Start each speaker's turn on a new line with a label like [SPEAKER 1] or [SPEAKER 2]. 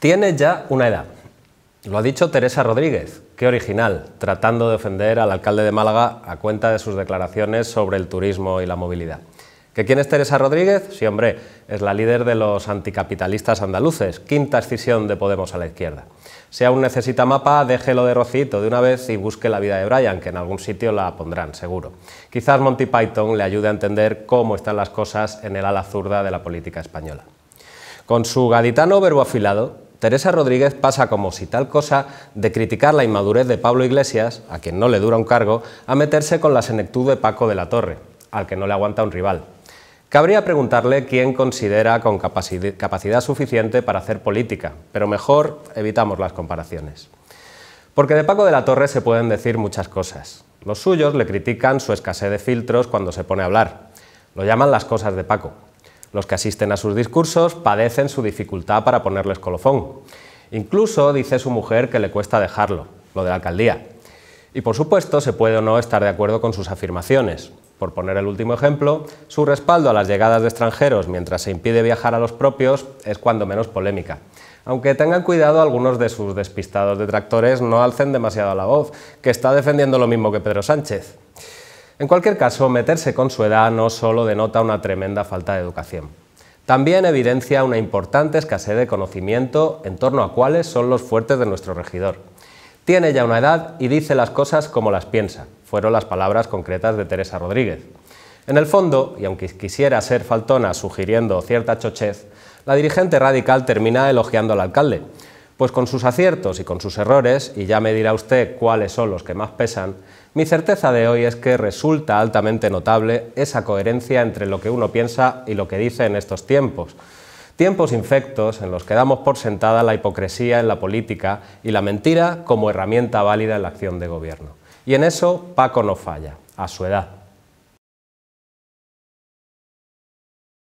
[SPEAKER 1] Tiene ya una edad. Lo ha dicho Teresa Rodríguez, qué original, tratando de ofender al alcalde de Málaga a cuenta de sus declaraciones sobre el turismo y la movilidad. ¿Que quién es Teresa Rodríguez? Sí, hombre, es la líder de los anticapitalistas andaluces, quinta escisión de Podemos a la izquierda. Si aún necesita mapa, déjelo de Rocito de una vez y busque la vida de Brian, que en algún sitio la pondrán, seguro. Quizás Monty Python le ayude a entender cómo están las cosas en el ala zurda de la política española. Con su gaditano verbo afilado, Teresa Rodríguez pasa como si tal cosa de criticar la inmadurez de Pablo Iglesias, a quien no le dura un cargo, a meterse con la senectud de Paco de la Torre, al que no le aguanta un rival. Cabría preguntarle quién considera con capacidad suficiente para hacer política, pero mejor evitamos las comparaciones. Porque de Paco de la Torre se pueden decir muchas cosas. Los suyos le critican su escasez de filtros cuando se pone a hablar. Lo llaman las cosas de Paco, los que asisten a sus discursos padecen su dificultad para ponerles colofón. Incluso dice su mujer que le cuesta dejarlo, lo de la alcaldía. Y por supuesto se puede o no estar de acuerdo con sus afirmaciones. Por poner el último ejemplo, su respaldo a las llegadas de extranjeros mientras se impide viajar a los propios es cuando menos polémica. Aunque tengan cuidado, algunos de sus despistados detractores no alcen demasiado la voz, que está defendiendo lo mismo que Pedro Sánchez. En cualquier caso, meterse con su edad no solo denota una tremenda falta de educación, también evidencia una importante escasez de conocimiento en torno a cuáles son los fuertes de nuestro regidor. Tiene ya una edad y dice las cosas como las piensa, fueron las palabras concretas de Teresa Rodríguez. En el fondo, y aunque quisiera ser faltona sugiriendo cierta chochez, la dirigente radical termina elogiando al alcalde, pues con sus aciertos y con sus errores, y ya me dirá usted cuáles son los que más pesan, mi certeza de hoy es que resulta altamente notable esa coherencia entre lo que uno piensa y lo que dice en estos tiempos. Tiempos infectos en los que damos por sentada la hipocresía en la política y la mentira como herramienta válida en la acción de gobierno. Y en eso Paco no falla, a su edad.